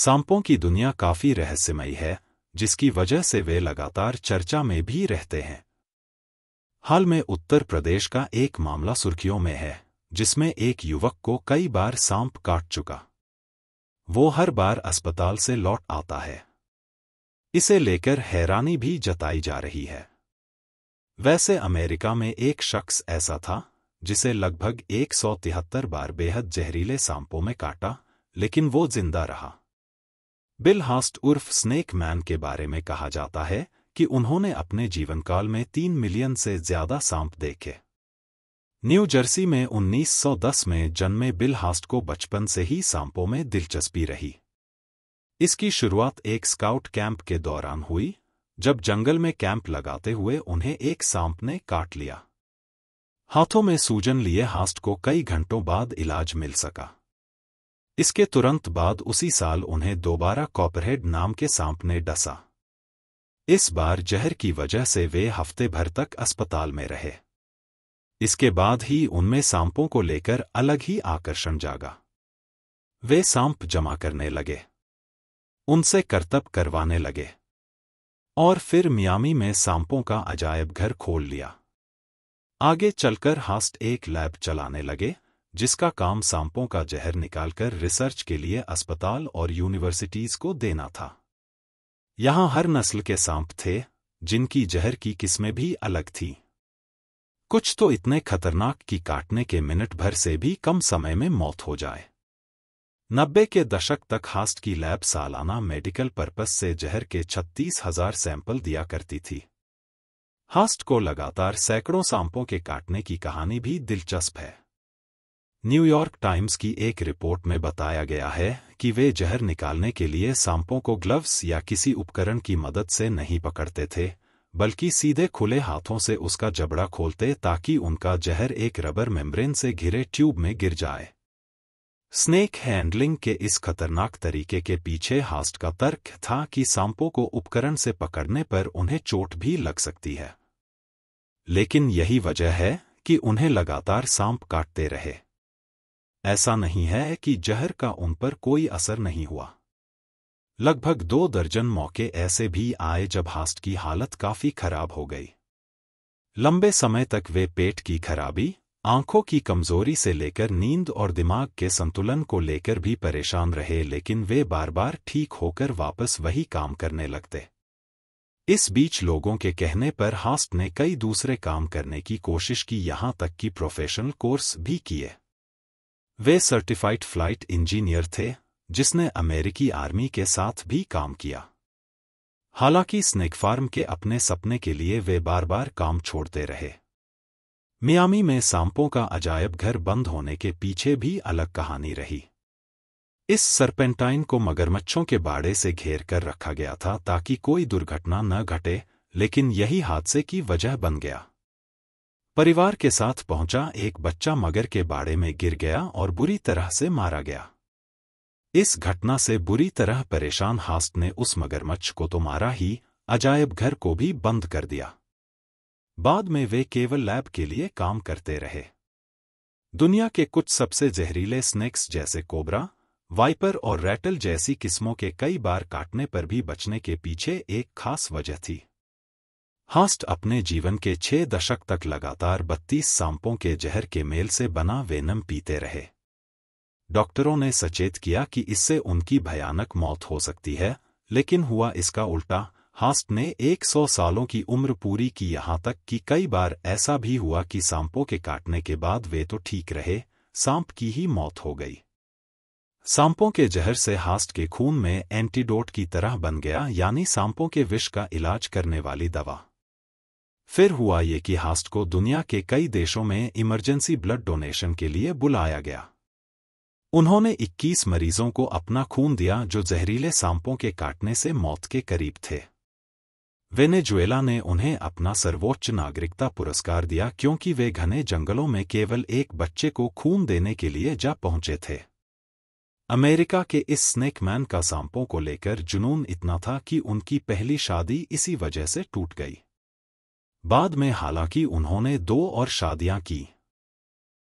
सांपों की दुनिया काफी रहस्यमयी है जिसकी वजह से वे लगातार चर्चा में भी रहते हैं हाल में उत्तर प्रदेश का एक मामला सुर्खियों में है जिसमें एक युवक को कई बार सांप काट चुका वो हर बार अस्पताल से लौट आता है इसे लेकर हैरानी भी जताई जा रही है वैसे अमेरिका में एक शख्स ऐसा था जिसे लगभग एक बार बेहद जहरीले सांपों में काटा लेकिन वो जिंदा रहा बिल हास्ट उर्फ स्नेक मैन के बारे में कहा जाता है कि उन्होंने अपने जीवनकाल में तीन मिलियन से ज्यादा सांप देखे न्यू जर्सी में 1910 में जन्मे बिल हास्ट को बचपन से ही सांपों में दिलचस्पी रही इसकी शुरुआत एक स्काउट कैंप के दौरान हुई जब जंगल में कैंप लगाते हुए उन्हें एक सांप ने काट लिया हाथों में सूजन लिए हास्ट को कई घंटों बाद इलाज मिल सका इसके तुरंत बाद उसी साल उन्हें दोबारा कॉपरहेड नाम के सांप ने डसा इस बार जहर की वजह से वे हफ्ते भर तक अस्पताल में रहे इसके बाद ही उनमें सांपों को लेकर अलग ही आकर्षण जागा वे सांप जमा करने लगे उनसे करतब करवाने लगे और फिर मियामी में सांपों का अजायब घर खोल लिया आगे चलकर हास्ट एक लैब चलाने लगे जिसका काम सांपों का जहर निकालकर रिसर्च के लिए अस्पताल और यूनिवर्सिटीज को देना था यहां हर नस्ल के सांप थे जिनकी जहर की किस्में भी अलग थी कुछ तो इतने खतरनाक कि काटने के मिनट भर से भी कम समय में मौत हो जाए नब्बे के दशक तक हास्ट की लैब सालाना मेडिकल पर्पज से जहर के छत्तीस हजार सैंपल दिया करती थी हास्ट को लगातार सैकड़ों सांपों के काटने की कहानी भी दिलचस्प है न्यूयॉर्क टाइम्स की एक रिपोर्ट में बताया गया है कि वे जहर निकालने के लिए सांपों को ग्लव्स या किसी उपकरण की मदद से नहीं पकड़ते थे बल्कि सीधे खुले हाथों से उसका जबड़ा खोलते ताकि उनका जहर एक रबर मेम्ब्रेन से घिरे ट्यूब में गिर जाए स्नेक हैंडलिंग के इस खतरनाक तरीके के पीछे हास्ट का तर्क था कि सांपों को उपकरण से पकड़ने पर उन्हें चोट भी लग सकती है लेकिन यही वजह है कि उन्हें लगातार सांप काटते रहे ऐसा नहीं है कि जहर का उन पर कोई असर नहीं हुआ लगभग दो दर्जन मौके ऐसे भी आए जब हास्ट की हालत काफी खराब हो गई लंबे समय तक वे पेट की खराबी आंखों की कमजोरी से लेकर नींद और दिमाग के संतुलन को लेकर भी परेशान रहे लेकिन वे बार बार ठीक होकर वापस वही काम करने लगते इस बीच लोगों के कहने पर हास्ट ने कई दूसरे काम करने की कोशिश की यहां तक कि प्रोफेशनल कोर्स भी किए वे सर्टिफाइड फ्लाइट इंजीनियर थे जिसने अमेरिकी आर्मी के साथ भी काम किया हालांकि स्नेक फार्म के अपने सपने के लिए वे बार बार काम छोड़ते रहे मियामी में सांपों का अजायब घर बंद होने के पीछे भी अलग कहानी रही इस सरपेंटाइन को मगरमच्छों के बाड़े से घेर कर रखा गया था ताकि कोई दुर्घटना न घटे लेकिन यही हादसे की वजह बन गया परिवार के साथ पहुंचा एक बच्चा मगर के बाड़े में गिर गया और बुरी तरह से मारा गया इस घटना से बुरी तरह परेशान हास्ट ने उस मगरमच्छ को तो मारा ही अजायब घर को भी बंद कर दिया बाद में वे केवल लैब के लिए काम करते रहे दुनिया के कुछ सबसे जहरीले स्नेक्स जैसे कोबरा वाइपर और रैटल जैसी किस्मों के कई बार काटने पर भी बचने के पीछे एक खास वजह थी हास्ट अपने जीवन के छह दशक तक लगातार बत्तीस सांपों के जहर के मेल से बना वेनम पीते रहे डॉक्टरों ने सचेत किया कि इससे उनकी भयानक मौत हो सकती है लेकिन हुआ इसका उल्टा हास्ट ने 100 सालों की उम्र पूरी की यहां तक कि कई बार ऐसा भी हुआ कि सांपों के काटने के बाद वे तो ठीक रहे सांप की ही मौत हो गई सांपों के जहर से हास्ट के खून में एंटीडोट की तरह बन गया यानी सांपों के विष का इलाज करने वाली दवा फिर हुआ ये कि हास्ट को दुनिया के कई देशों में इमरजेंसी ब्लड डोनेशन के लिए बुलाया गया उन्होंने 21 मरीजों को अपना खून दिया जो जहरीले सांपों के काटने से मौत के करीब थे वेनेजुएला ने उन्हें अपना सर्वोच्च नागरिकता पुरस्कार दिया क्योंकि वे घने जंगलों में केवल एक बच्चे को खून देने के लिए जा पहुंचे थे अमेरिका के इस स्नेकमैन का सांपों को लेकर जुनून इतना था कि उनकी पहली शादी इसी वजह से टूट गई बाद में हालांकि उन्होंने दो और शादियां की